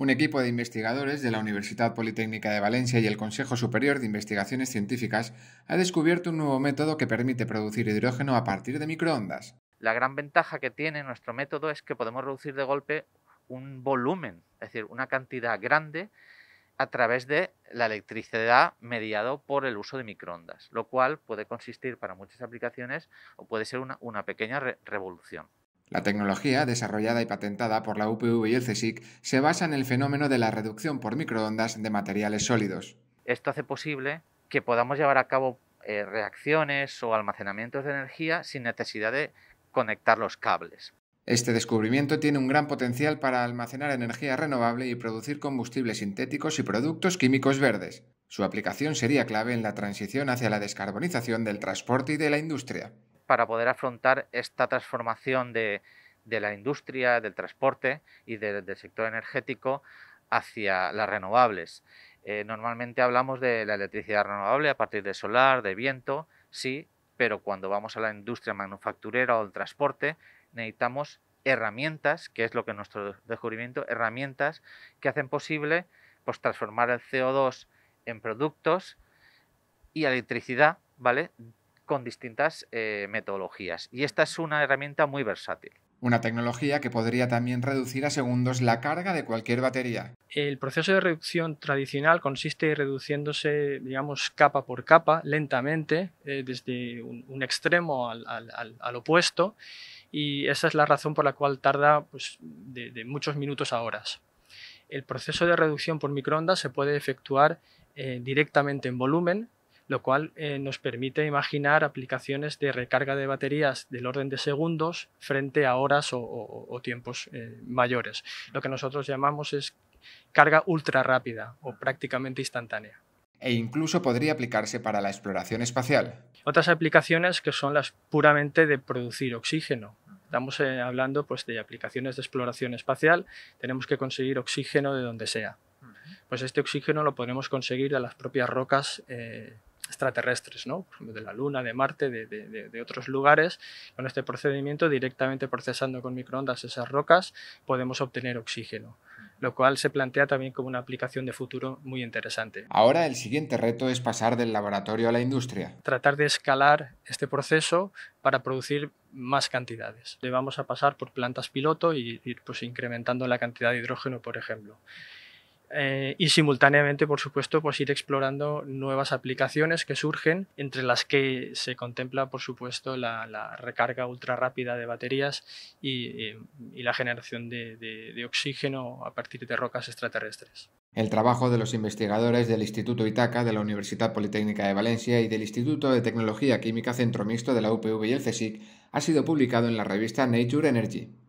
Un equipo de investigadores de la Universidad Politécnica de Valencia y el Consejo Superior de Investigaciones Científicas ha descubierto un nuevo método que permite producir hidrógeno a partir de microondas. La gran ventaja que tiene nuestro método es que podemos reducir de golpe un volumen, es decir, una cantidad grande a través de la electricidad mediado por el uso de microondas, lo cual puede consistir para muchas aplicaciones o puede ser una, pequeña revolución. La tecnología, desarrollada y patentada por la UPV y el CSIC, se basa en el fenómeno de la reducción por microondas de materiales sólidos. Esto hace posible que podamos llevar a cabo eh, reacciones o almacenamientos de energía sin necesidad de conectar los cables. Este descubrimiento tiene un gran potencial para almacenar energía renovable y producir combustibles sintéticos y productos químicos verdes. Su aplicación sería clave en la transición hacia la descarbonización del transporte y de la industria para poder afrontar esta transformación de, la industria, del transporte y del sector energético hacia las renovables. Eh, normalmente hablamos de la electricidad renovable a partir de solar, de viento, sí, pero cuando vamos a la industria manufacturera o el transporte necesitamos herramientas, que es lo que nuestro descubrimiento, herramientas que hacen posible pues, transformar el CO2 en productos y electricidad, ¿vale? con distintas eh, metodologías. Y esta es una herramienta muy versátil. Una tecnología que podría también reducir a segundos la carga de cualquier batería. El proceso de reducción tradicional consiste en reduciéndose, digamos, capa por capa, lentamente, eh, desde un, extremo al, opuesto, y esa es la razón por la cual tarda pues, de, muchos minutos a horas. El proceso de reducción por microondas se puede efectuar eh, directamente en volumen, lo cual eh, nos permite imaginar aplicaciones de recarga de baterías del orden de segundos frente a horas o, tiempos eh, mayores. Lo que nosotros llamamos es carga ultra rápida o prácticamente instantánea. E incluso podría aplicarse para la exploración espacial. Otras aplicaciones que son las puramente de producir oxígeno, estamos eh, hablando pues, de aplicaciones de exploración espacial, tenemos que conseguir oxígeno de donde sea. Pues este oxígeno lo podemos conseguir de las propias rocas extraterrestres, ¿no? de la Luna, de Marte, de, otros lugares. Con este procedimiento, directamente procesando con microondas esas rocas, podemos obtener oxígeno, lo cual se plantea también como una aplicación de futuro muy interesante. Ahora el siguiente reto es pasar del laboratorio a la industria. Tratar de escalar este proceso para producir más cantidades. Le vamos a pasar por plantas piloto y ir pues, incrementando la cantidad de hidrógeno, por ejemplo. Eh, y simultáneamente, por supuesto, pues ir explorando nuevas aplicaciones que surgen, entre las que se contempla, por supuesto, la, recarga ultra rápida de baterías y, eh, la generación de, oxígeno a partir de rocas extraterrestres. El trabajo de los investigadores del Instituto Itaca de la Universidad Politécnica de Valencia y del Instituto de Tecnología Química Centro Mixto de la UPV y el CSIC ha sido publicado en la revista Nature Energy.